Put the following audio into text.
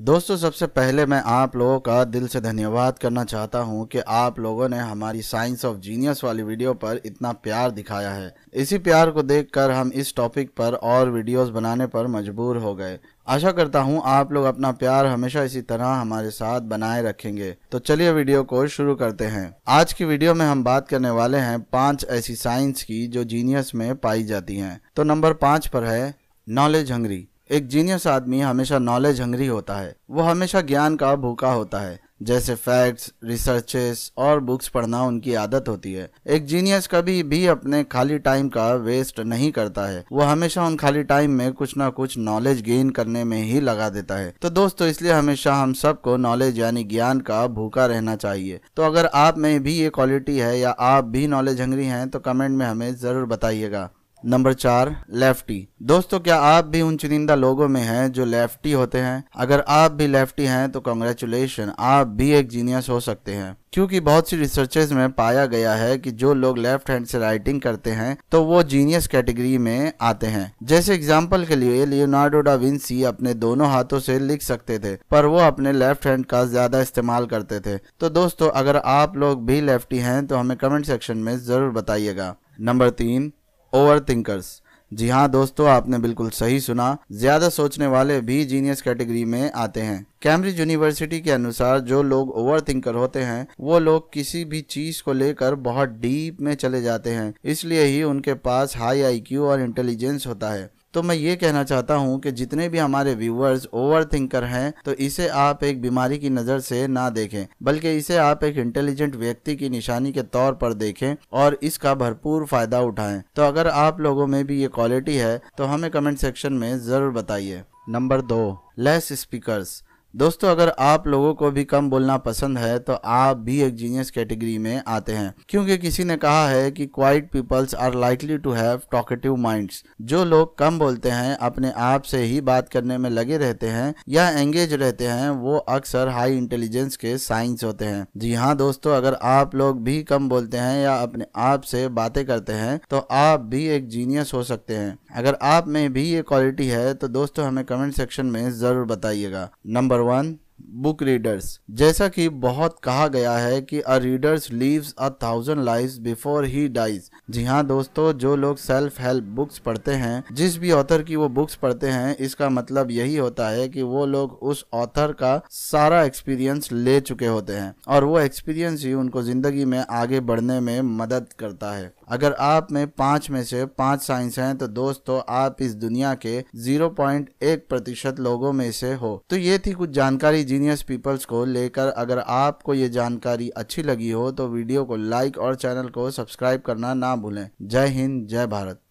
दोस्तों सबसे पहले मैं आप लोगों का दिल से धन्यवाद करना चाहता हूं कि आप लोगों ने हमारी साइंस ऑफ जीनियस वाली वीडियो पर इतना प्यार दिखाया है इसी प्यार को देखकर हम इस टॉपिक पर और वीडियोस बनाने पर मजबूर हो गए आशा करता हूं आप लोग अपना प्यार हमेशा इसी तरह हमारे साथ बनाए रखेंगे तो चलिए वीडियो को शुरू करते हैं आज की वीडियो में हम बात करने वाले हैं पाँच ऐसी साइंस की जो जीनियस में पाई जाती हैं तो नंबर पाँच पर है नॉलेज हंगरी एक जीनियस आदमी हमेशा नॉलेज हंगरी होता है वो हमेशा ज्ञान का भूखा होता है जैसे फैक्ट्स रिसर्चेस और बुक्स पढ़ना उनकी आदत होती है एक जीनियस कभी भी अपने खाली टाइम का वेस्ट नहीं करता है वो हमेशा उन खाली टाइम में कुछ ना कुछ नॉलेज गेन करने में ही लगा देता है तो दोस्तों इसलिए हमेशा हम सबको नॉलेज यानी ज्ञान का भूखा रहना चाहिए तो अगर आप में भी ये क्वालिटी है या आप भी नॉलेज हंगरी हैं तो कमेंट में हमें ज़रूर बताइएगा नंबर चार लेफ्टी दोस्तों क्या आप भी उन चुनिंदा लोगों में हैं जो लेफ्टी होते हैं अगर आप भी लेफ्टी हैं तो कॉन्ग्रेचुलेशन आप भी एक जीनियस हो सकते हैं क्योंकि बहुत सी रिसर्चेज में पाया गया है कि जो लोग लेफ्ट हैंड से राइटिंग करते हैं तो वो जीनियस कैटेगरी में आते हैं जैसे एग्जाम्पल के लिए लियोनार्डो डाविंसी विंसी अपने दोनों हाथों से लिख सकते थे पर वो अपने लेफ्ट हैंड का ज्यादा इस्तेमाल करते थे तो दोस्तों अगर आप लोग भी लेफ्टी हैं तो हमें कमेंट सेक्शन में जरूर बताइएगा नंबर तीन ओवर थिंकर्स जी हाँ दोस्तों आपने बिल्कुल सही सुना ज्यादा सोचने वाले भी जीनियस कैटेगरी में आते हैं कैम्ब्रिज यूनिवर्सिटी के अनुसार जो लोग ओवर थिंकर होते हैं वो लोग किसी भी चीज को लेकर बहुत डीप में चले जाते हैं इसलिए ही उनके पास हाई आईक्यू और इंटेलिजेंस होता है तो मैं ये कहना चाहता हूँ कि जितने भी हमारे व्यूअर्स ओवर थिंकर हैं तो इसे आप एक बीमारी की नज़र से ना देखें बल्कि इसे आप एक इंटेलिजेंट व्यक्ति की निशानी के तौर पर देखें और इसका भरपूर फायदा उठाएं तो अगर आप लोगों में भी ये क्वालिटी है तो हमें कमेंट सेक्शन में ज़रूर बताइए नंबर दो लेस स्पीकर्स दोस्तों अगर आप लोगों को भी कम बोलना पसंद है तो आप भी एक जीनियस कैटेगरी में आते हैं क्योंकि किसी ने कहा है कि quiet peoples are likely to have talkative minds जो लोग कम बोलते हैं अपने आप से ही बात करने में लगे रहते हैं या एंगेज रहते हैं वो अक्सर हाई इंटेलिजेंस के साइंस होते हैं जी हाँ दोस्तों अगर आप लोग भी कम बोलते हैं या अपने आप से बातें करते हैं तो आप भी एक जीनियस हो सकते हैं अगर आप में भी ये क्वालिटी है तो दोस्तों हमें कमेंट सेक्शन में ज़रूर बताइएगा नंबर वन बुक रीडर्स जैसा कि बहुत कहा गया है कि a readers lives a thousand life before he dies जी हाँ दोस्तों जो लोग सेल्फ हेल्प बुक्स पढ़ते हैं जिस भी ऑथर की वो बुक्स पढ़ते हैं इसका मतलब यही होता है कि वो लोग उस ऑथर का सारा एक्सपीरियंस ले चुके होते हैं और वो एक्सपीरियंस ही उनको जिंदगी में आगे बढ़ने में मदद करता है अगर आप में पांच में से पांच साइंस हैं तो दोस्तों आप इस दुनिया के 0.1 प्रतिशत लोगों में से हो तो ये थी कुछ जानकारी इंजीनियस पीपल्स को लेकर अगर आपको ये जानकारी अच्छी लगी हो तो वीडियो को लाइक और चैनल को सब्सक्राइब करना ना भूलें जय हिंद जय भारत